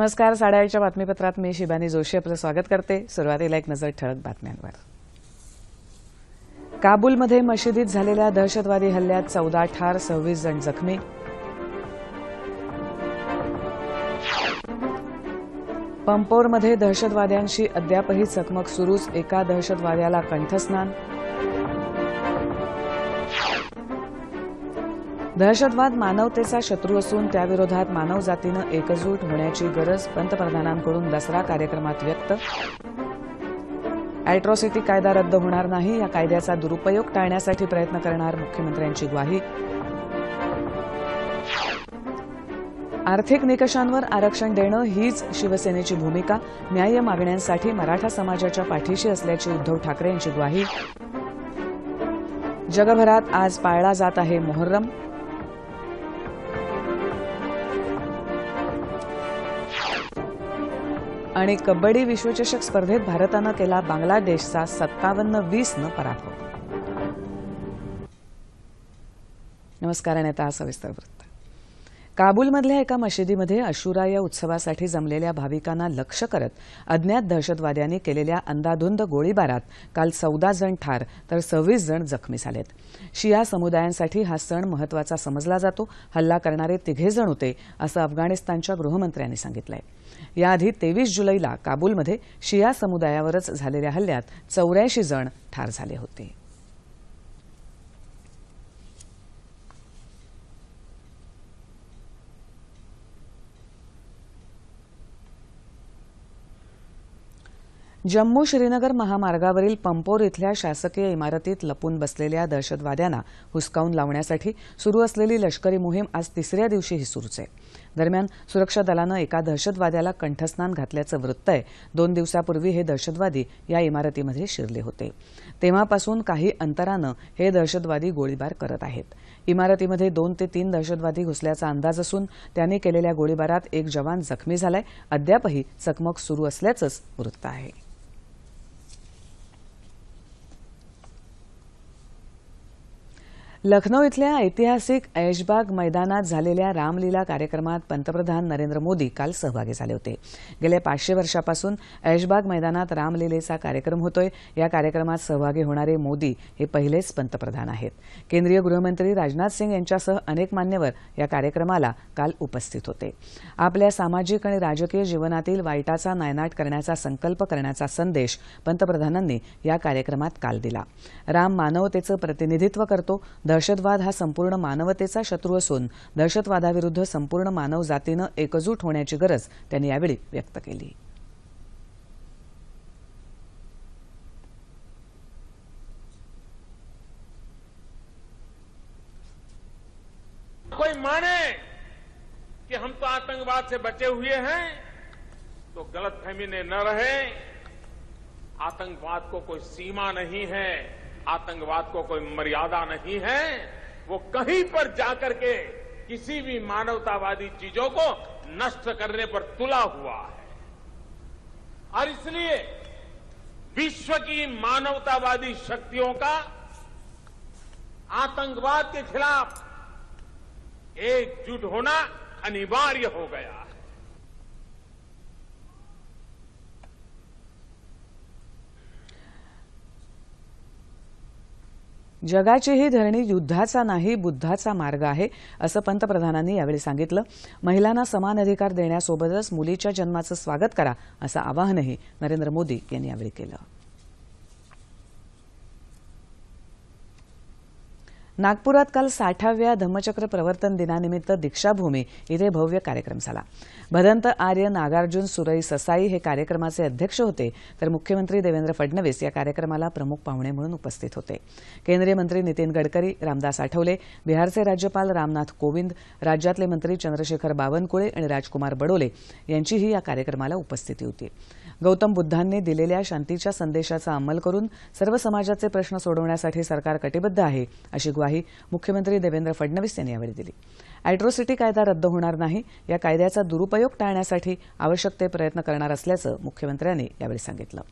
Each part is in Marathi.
नमस्कार साडेआठच्या बातमीपत्रात मी शिबानी जोशी आपलं स्वागत करते सुरुवातीला एक नजर ठळक बातम्यांवर काबूलमध्ये मशिदीत झालेल्या दहशतवादी हल्ल्यात चौदा ठार सव्वीस जण जखमी पंपोरमध्ये दहशतवाद्यांशी अद्यापही चकमक सुरूच एका दहशतवाद्याला कंठस्नान दहशतवाद मानवतेचा शत्रू असून त्याविरोधात मानवजातीनं एकजूट होण्याची गरज पंतप्रधानांकडून दसरा कार्यक्रमात व्यक्त अॅट्रॉसिटी कायदा रद्द होणार नाही या कायद्याचा दुरुपयोग टाळण्यासाठी प्रयत्न करणार मुख्यमंत्र्यांची ग्वाही आर्थिक निकषांवर आरक्षण देणं हीच शिवसेनेची भूमिका न्याय मागण्यांसाठी मराठा समाजाच्या पाठीशी असल्याची उद्धव ठाकरे यांची ग्वाही जगभरात आज पाळला जात आहे मोहर्रम आणि कबड्डी विश्वचषक स्पर्धेत भारतानं केला बांगलादेशचा सत्तावन्न वीसनं पराभव नमस्कार आणि आता सविस्तर काबूलमधल्या एका मशिदीमध्ये अशुरा या उत्सवासाठी जमलेल्या भाविकांना लक्ष्य करत अज्ञात दहशतवाद्यांनी केलेल्या अंदाधुंद गोळीबारात काल चौदा जण ठार तर सव्वीस जण जखमी झालेत शिया समुदायांसाठी हा सण महत्वाचा समजला जातो हल्ला करणारे तिघे जण होते असं अफगाणिस्तानच्या गृहमंत्र्यांनी सांगितलंय याआधी तेवीस जुलैला काबूलमध्ये शिया समुदायावरच झालेल्या हल्ल्यात चौऱ्याऐंशी जण ठार झाले होते जम्मू श्रीनगर महामार्गावरील पंपोर इथल्या शासकीय इमारतीत लपून बसलेल्या दहशतवाद्यांना हुसकावून लावण्यासाठी सुरू असलेली लष्करी मोहीम आज तिसऱ्या दिवशीही सुरूच आहे दरम्यान सुरक्षा दलानं एका दहशतवाद्याला कंठस्नान घातल्याचं वृत्त आहे दोन दिवसापूर्वी हे दहशतवादी या इमारतीमध्ये शिरले होते तेव्हापासून काही अंतरानं हे दहशतवादी गोळीबार करत आहेत इमारतीमध्ये दोन ते तीन दहशतवादी घुसल्याचा अंदाज असून त्यांनी केलेल्या गोळीबारात एक जवान जखमी झालाय अद्यापही चकमक सुरू असल्याचंच वृत्त आहे लखनौ इथल्या ऐतिहासिक ऐशबाग मैदानात झालेल्या रामलीला कार्यक्रमात पंतप्रधान नरेंद्र मोदी काल सहभागी झाले होते गेल्या पाचशे वर्षापासून ऐशबाग मैदानात रामलीलेचा कार्यक्रम होतोय या कार्यक्रमात सहभागी होणारे मोदी हे पहिलेच पंतप्रधान आहेत केंद्रीय गृहमंत्री राजनाथ सिंग यांच्यासह अनेक मान्यवर या कार्यक्रमाला काल उपस्थित होते आपल्या सामाजिक आणि राजकीय जीवनातील वाईटाचा नायनाट करण्याचा संकल्प करण्याचा संदेश पंतप्रधानांनी या कार्यक्रमात काल दिला राम मानवतेचं प्रतिनिधित्व करतो दहशतवाद हा संपूर्ण मानवतेचा शत्रू असून दहशतवादाविरुद्ध संपूर्ण मानव जातीनं एकजूट होण्याची गरज त्यांनी यावेळी व्यक्त केली कोई माने कि हम तो आतंकवाद से बचे हुए हैं तो गलतफहमी ने न रहे आतंकवाद को कोई सीमा नहीं है आतंकवाद को कोई मर्यादा नहीं है वो कहीं पर जाकर के किसी भी मानवतावादी चीजों को नष्ट करने पर तुला हुआ है और इसलिए विश्व की मानवतावादी शक्तियों का आतंकवाद के खिलाफ एकजुट होना अनिवार्य हो गया है जगाची ही धरणी युद्धाचा नाही बुद्धाचा मार्ग आहे असं पंतप्रधानांनी यावेळी सांगितलं महिलांना समान अधिकार देण्यासोबतच मुलीच्या जन्माचं स्वागत करा असं आवाहनही नरेंद्र मोदी यांनी यावेळी केलं नागपुरात काल साठाव्या धम्मचक्र प्रवर्तन दिनानिमित्त दीक्षाभूमी इथं भव्य कार्यक्रम झाला भदंत आर्य नागार्जुन सुरई ससाई हे कार्यक्रमाचे अध्यक्ष होते तर मुख्यमंत्री देवेंद्र फडणवीस या कार्यक्रमाला प्रमुख पाहुणे म्हणून उपस्थित होते केंद्रीय मंत्री नितीन गडकरी रामदास आठवले बिहारचे राज्यपाल रामनाथ कोविंद राज्यातले मंत्री चंद्रशेखर बावनकुळे आणि राजकुमार बडोले यांचीही या कार्यक्रमाला उपस्थिती होती गौतम बुद्धांनी दिलेल्या शांतीच्या संदेशाचा अंमल करून सर्व समाजाचे प्रश्न सोडवण्यासाठी सरकार कटिबद्ध आहे अशी ग्वाही ग्वाही मुख्यमंत्री देवेंद्र फडणवीस यांनी यावेळी दिली अॅट्रोसिटी कायदा रद्द होणार नाही या कायद्याचा दुरुपयोग टाळण्यासाठी आवश्यक ते प्रयत्न करणार असल्याचं मुख्यमंत्र्यांनी यावेळी सांगितलं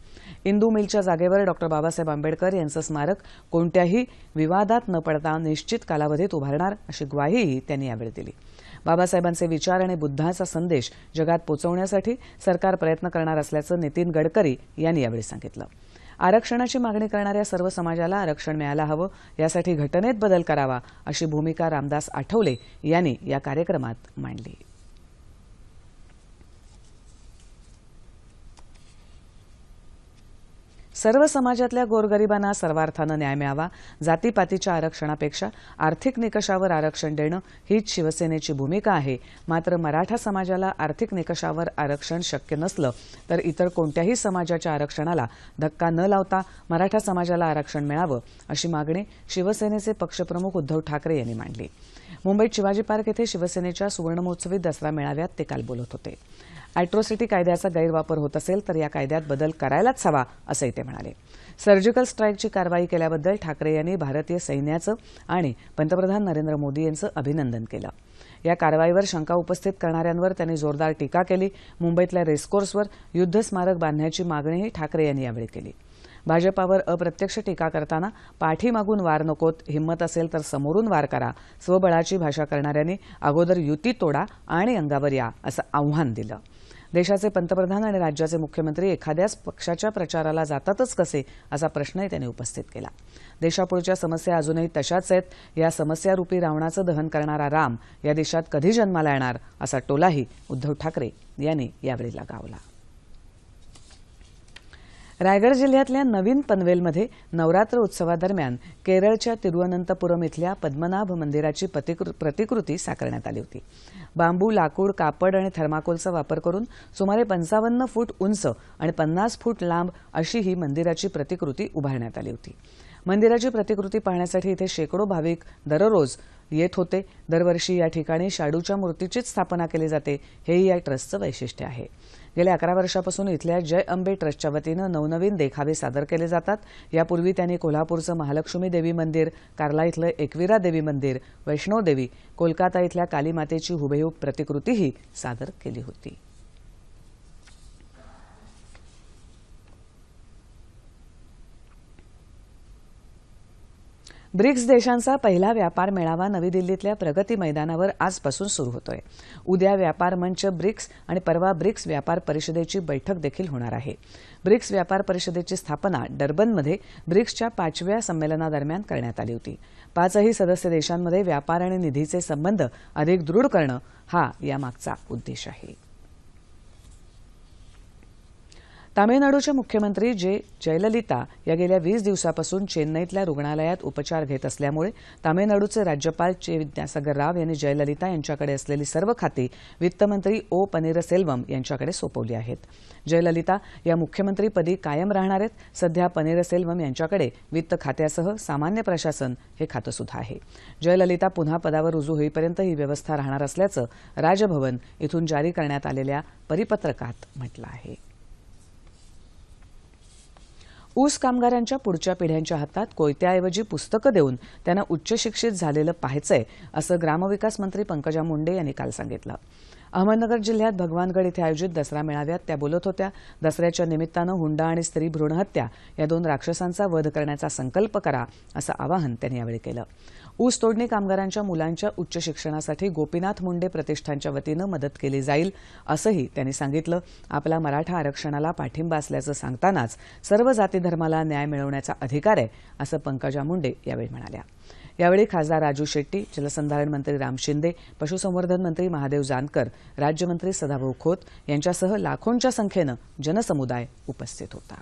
इंदू मिलच्या जागेवर डॉक्टर बाबासाहेब आंबेडकर यांचं स्मारक कोणत्याही विवादात न पडता निश्चित कालावधीत उभारणार अशी ग्वाहीही त्यांनी यावेळी दिली बाबासाहेबांचे विचार आणि बुद्धाचा संदेश जगात पोचवण्यासाठी सरकार प्रयत्न करणार असल्याचं नितीन गडकरी यांनी यावेळी सांगितलं आरक्षणाची मागणी करणाऱ्या सर्व समाजाला आरक्षण मिळायला हवं यासाठी घटनेत बदल करावा अशी भूमिका रामदास आठवले यांनी या कार्यक्रमात मांडली सर्व समाजातल्या गोरगरिबांना सर्वार्थानं न्याय मिळावा जातीपातीच्या आरक्षणापेक्षा आर्थिक निकषावर आरक्षण देणं हीच शिवसेनेची भूमिका आहे मात्र मराठा समाजाला आर्थिक निकषावर आरक्षण शक्य नसलं तर इतर कोणत्याही समाजाच्या आरक्षणाला धक्का न लावता मराठा समाजाला आरक्षण मिळावं अशी मागणी शिवसेनेचे पक्षप्रमुख उद्धव ठाकरे यांनी मांडली मुंबईत शिवाजी पार्क येथे शिवसेनेच्या सुवर्णमहोत्सवी दसरा मेळाव्यात ते काल बोलत होते अॅट्रोसिटी कायद्याचा गैरवापर होत असेल तर या कायद्यात बदल करायलाच हवा असंही ते म्हणाले सर्जिकल स्ट्राईकची कारवाई केल्याबद्दल ठाकरे यांनी भारतीय सैन्याचं आणि पंतप्रधान नरेंद्र मोदी यांचं अभिनंदन केलं या कारवाईवर शंका उपस्थित करणाऱ्यांवर त्यांनी जोरदार टीका केली मुंबईतल्या रेसकोर्सवर युद्ध स्मारक बांधण्याची मागणीही ठाकरे यांनी यावेळी केली भाजपावर अप्रत्यक्ष टीका करताना पाठीमागून वार नकोत हिंमत असेल तर समोरून वार करा स्वबळाची भाषा करणाऱ्यांनी अगोदर युती तोडा आणि अंगावर या असं आव्हान दिलं देशाचे पंतप्रधान आणि राज्याचे मुख्यमंत्री एखाद्याच पक्षाच्या प्रचाराला जातातच कसे असा प्रश्नही त्यांनी उपस्थित केला देशापुढच्या समस्या अजूनही तशाच आहेत या समस्यारूपी रावणाचं दहन करणारा राम या देशात कधी जन्माला येणार असा टोलाही उद्धव ठाकरे यांनी यावेळी लगावला रायगड जिल्ह्यातल्या नवीन पनवेलमध्ये नवरात्र उत्सवादरम्यान केरळच्या तिरुअनंतपुरम इथल्या पद्मनाभ मंदिराची प्रतिकृती साकारण्यात आली होती बांबू लाकूड कापड आणि थर्माकोलचा वापर करून सुमारे पंचावन्न फूट उंच आणि पन्नास फूट लांब अशी ही मंदिराची प्रतिकृती उभारण्यात आली होती मंदिराची प्रतिकृती पाहण्यासाठी इथे शेकडो भाविक दररोज येत होते दरवर्षी या ठिकाणी शाडूच्या मूर्तीचीच स्थापना केली जाते हेही या ट्रस्टचं वैशिष्ट्य आहे गेल्या अकरा वर्षापासून इथल्या जय अंबे ट्रस्टच्या वतीनं नवनवीन देखावे सादर केले जातात यापूर्वी त्यांनी कोल्हापूरचं महालक्ष्मी देवी मंदिर कार्ला इथलं एकविरा देवी मंदिर वैष्णोदेवी कोलकाता इथल्या कालीमातेची हुबेहूब प्रतिकृतीही सादर केली होती ब्रिक्स देशांचा पहिला व्यापार मेळावा नवी दिल्लीतल्या प्रगती मैदानावर आजपासून सुरू होतोय उद्या व्यापार मंच ब्रिक्स आणि परवा ब्रिक्स व्यापार परिषदेची बैठक देखील होणार आहे ब्रिक्स व्यापार परिषदेची स्थापना डर्बनमध्ये ब्रिक्सच्या पाचव्या संमेलनादरम्यान करण्यात आली होती पाचही सदस्य देशांमध्ये व्यापार आणि निधीचे संबंध अधिक दृढ करणं हा यामागचा उद्देश आहे तामिळनाडूचे मुख्यमंत्री जे जयललिता या गेल्या वीस दिवसापासून चेन्नईतल्या रुग्णालयात उपचार घेत असल्यामुळे तामिळनाडूचे राज्यपाल चे विद्यासागर राव यांनी जयललिता यांच्याकडे असलेली सर्व खाती वित्तमंत्री ओ पनीरसेल्वम यांच्याकडे सोपवली आहेत जयललिता या मुख्यमंत्रीपदी कायम राहणार आहेत सध्या पनीरसेल्वम यांच्याकडे वित्त खात्यासह सामान्य प्रशासन हे खातं सुद्धा आहे जयललिता पुन्हा पदावर रुजू होईपर्यंत ही व्यवस्था राहणार असल्याचं राजभवन इथून जारी करण्यात आलेल्या परिपत्रकात म्हटलं आहे ऊस कामगारांच्या पुढच्या पिढ्यांच्या हातात कोयत्याऐवजी पुस्तकं देऊन त्यांना उच्चशिक्षित झालेलं पाहायचंय असं ग्रामविकास मंत्री पंकजा मुंडे यांनी काल सांगितलं अहमदनगर जिल्ह्यात भगवानगड इथं आयोजित दसरा मेळाव्यात त्या बोलत होत्या दसऱ्याच्या निमित्तानं हुंडा आणि स्त्री भ्रूणहत्या या दोन राक्षसांचा वध करण्याचा संकल्प करा असं आवाहन त्यांनी यावेळी केलं ऊस तोडणी कामगारांच्या मुलांच्या उच्च शिक्षणासाठी गोपीनाथ मुंडे प्रतिष्ठानच्या वतीनं मदत केली जाईल असंही त्यांनी सांगितलं आपला मराठा आरक्षणाला पाठिंबा असल्याचं सांगतानाच सर्व जाती धर्माला न्याय मिळवण्याचा अधिकार आहे असं पंकजा मुंडे यावेळी म्हणाल्या यावेळी खासदार राजू शेट्टी जलसंधारण मंत्री राम शिंदे पशुसंवर्धन मंत्री महादेव जानकर राज्यमंत्री सदाभाऊ खोत यांच्यासह लाखोंच्या संख्येनं जनसमुदाय उपस्थित होता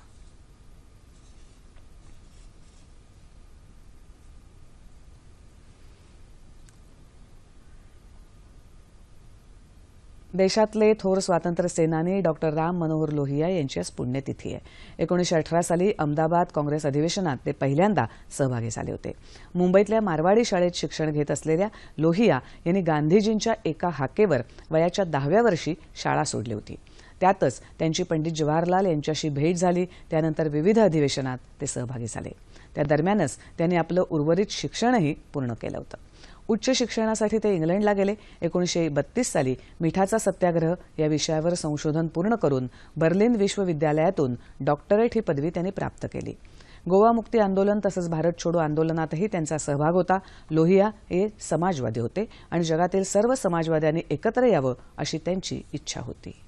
देशातले थोर स्वातंत्र्य सेनानी डॉक्टर राम मनोहर लोहिया यांची आज पुण्यतिथी आहे एकोणीसशे अठरा साली अहमदाबाद काँग्रेस अधिवेशनात ते पहिल्यांदा सहभागी झाले होते मुंबईतल्या मारवाडी शाळेत शिक्षण घेत असलेल्या लोहिया यांनी गांधीजींच्या एका हाकेवर वयाच्या दहाव्या वर्षी शाळा सोडली होती त्यातच त्यांची पंडित जवाहरलाल यांच्याशी भेट झाली त्यानंतर विविध अधिवेशनात ते सहभागी झाले त्या दरम्यानच त्यांनी आपलं उर्वरित शिक्षणही पूर्ण केलं होतं उच्च शिक्षणासाठी ते इंग्लंडला गेले एकोणीसशे बत्तीस साली मिठाचा सत्याग्रह या विषयावर संशोधन पूर्ण करून बर्लिन विश्वविद्यालयातून डॉक्टरेट ही पदवी त्यांनी प्राप्त केली गोवा मुक्ती आंदोलन तसंच भारत छोडो आंदोलनातही त्यांचा सहभाग होता लोहिया हे समाजवादी होते आणि जगातील सर्व समाजवाद्यांनी एकत्र यावं अशी त्यांची इच्छा होती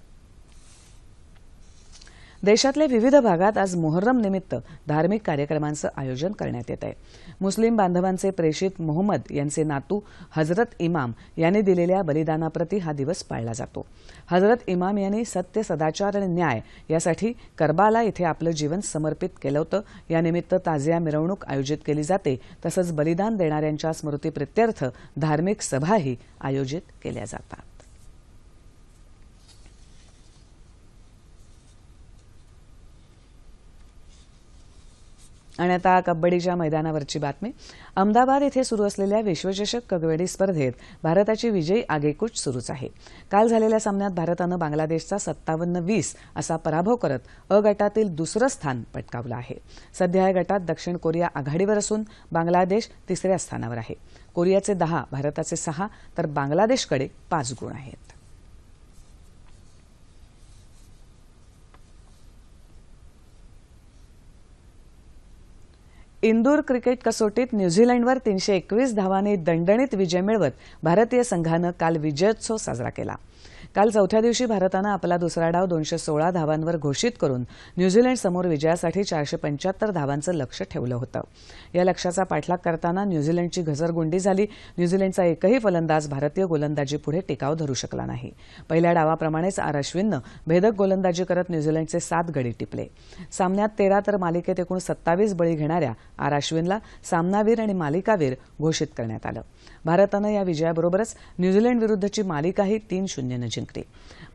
देशातल्या विविध भागात आज मोहर्रम निमित्त धार्मिक कार्यक्रमांचं आयोजन करण्यात येत आहे मुस्लिम बांधवांचे प्रेषित मोहम्मद यांचे नातू हजरत इमाम यांनी दिलेल्या बलिदानाप्रती हा दिवस पाळला जातो हजरत इमाम यांनी सत्य सदाचार आणि न्याय यासाठी करबाला इथे आपलं जीवन समर्पित केलं होतं यानिमित्त ताजिया मिरवणूक आयोजित केली जाते तसंच बलिदान देणाऱ्यांच्या स्मृतीप्रित्यर्थ धार्मिक सभाही आयोजित केल्या जातात आणि आता कबड्डीच्या मैदानावरची बातमी अहमदाबाद इथं सुरू असलेल्या विश्वचषक कबड्डी स्पर्धेत भारताची विजयी आगेकूच सुरूच आहे काल झालेल्या सामन्यात भारतानं बांगलादेशचा सत्तावन्न वीस असा पराभव करत अ गटातील दुसरं स्थान पटकावलं आहे सध्या या गटात दक्षिण कोरिया आघाडीवर असून बांगलादेश तिसऱ्या स्थानावर आहे कोरियाचे दहा भारताचे सहा तर बांगलादेशकडे पाच गुण आहेत इंदूर क्रिकेट कसोटीत न्यूझीलंडवर तीनशे एकवीस धावांनी दणदणीत विजय मिळवत भारतीय संघानं काल विजयोत्सव साजरा केला काल चौथ्या दिवशी भारतानं आपला दुसरा डाव दोनशे सोळा धावांवर घोषित करून समोर विजयासाठी चारशे पंच्याहत्तर धावांचं लक्ष ठेवलं होतं या लक्ष्याचा पाठलाग करताना न्यूझीलंडची घसरगुंडी झाली न्यूझीलंडचा एकही फलंदाज भारतीय गोलंदाजीपुढे टिकाव धरू शकला नाही पहिल्या डावाप्रमाणेच आर अश्विननं भेदक गोलंदाजी करत न्यूझीलंडचे सात गडी टिपले सामन्यात तेरा तर मालिकेत एकूण सत्तावीस बळी घेणाऱ्या आर अश्विनला सामनावीर आणि मालिकावीर घोषित करण्यात आलं भारतानं या विजयाबरोबरच न्यूझीलंड विरुद्धची मालिकाही तीन शून्यनं जिंकली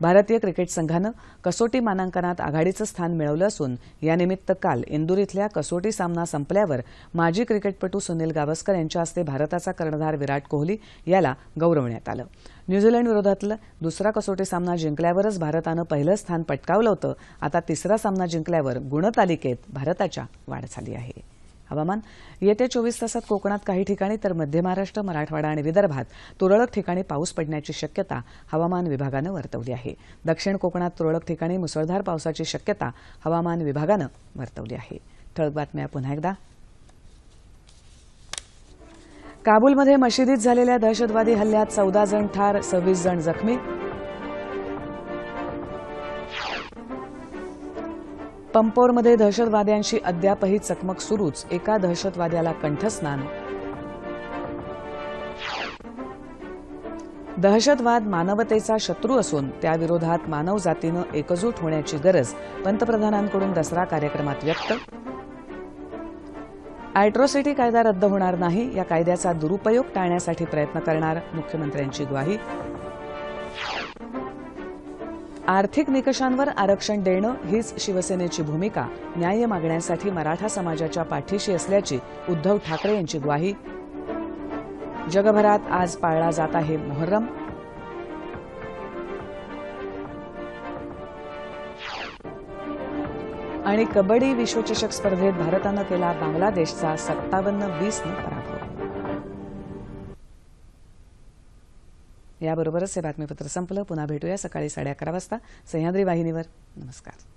भारतीय क्रिकेट संघानं कसोटी मानांकनात आघाडीचं स्थान मिळवलं असून यानिमित्त काल इंदूर इथल्या कसोटी सामना संपल्यावर माजी क्रिकेटपटू सुनील गावस्कर यांच्या हस्ते भारताचा कर्णधार विराट कोहली याला गौरवण्यात आलं न्यूझीलंड विरोधातला दुसरा कसोटी सामना जिंकल्यावरच भारतानं पहिलं स्थान पटकावलं होतं आता तिसरा सामना जिंकल्यावर गुणतालिकेत भारताच्या वाढ झाली आहे हवामान येत्या चोवीस तासात कोकणात काही ठिकाणी तर मध्य महाराष्ट्र मराठवाडा आणि विदर्भात तुरळक ठिकाणी पाऊस पडण्याची शक्यता हवामान विभागानं वर्तवली आहे दक्षिण कोकणात तुरळक ठिकाणी मुसळधार पावसाची शक्यता हवामान विभागानं वर्तवली आहे ठळक बातम्या पुन्हा एकदा काबूलमध्ये मशिदीत झालेल्या दहशतवादी हल्ल्यात चौदा जण ठार सव्वीस जण जखमी पंपोरमध्ये दहशतवाद्यांशी अद्यापही चकमक सुरूच एका दहशतवाद्याला कंठस्नान दहशतवाद मानवतेचा शत्रू असून त्याविरोधात मानवजातीनं एकजूट होण्याची गरज पंतप्रधानांकडून दसरा कार्यक्रमात व्यक्त आयट्रोसिटी कायदा रद्द होणार नाही या कायद्याचा दुरुपयोग टाळण्यासाठी प्रयत्न करणार मुख्यमंत्र्यांची ग्वाही आर्थिक निकषांवर आरक्षण देणं हीच शिवसेनेची भूमिका न्याय मागण्यासाठी मराठा समाजाच्या पाठीशी असल्याची उद्धव ठाकरे यांची ग्वाही जगभरात आज पाळला जात आहे मोहर्रम आणि कबड्डी विश्वचषक स्पर्धेत भारतानं केला बांगलादेशचा सत्तावन्न वीस नंबर याबरोबरच हे बातमीपत्र संपलं पुन्हा भेटूया सकाळी साडे अकरा वाजता सह्याद्री वाहिनीवर नमस्कार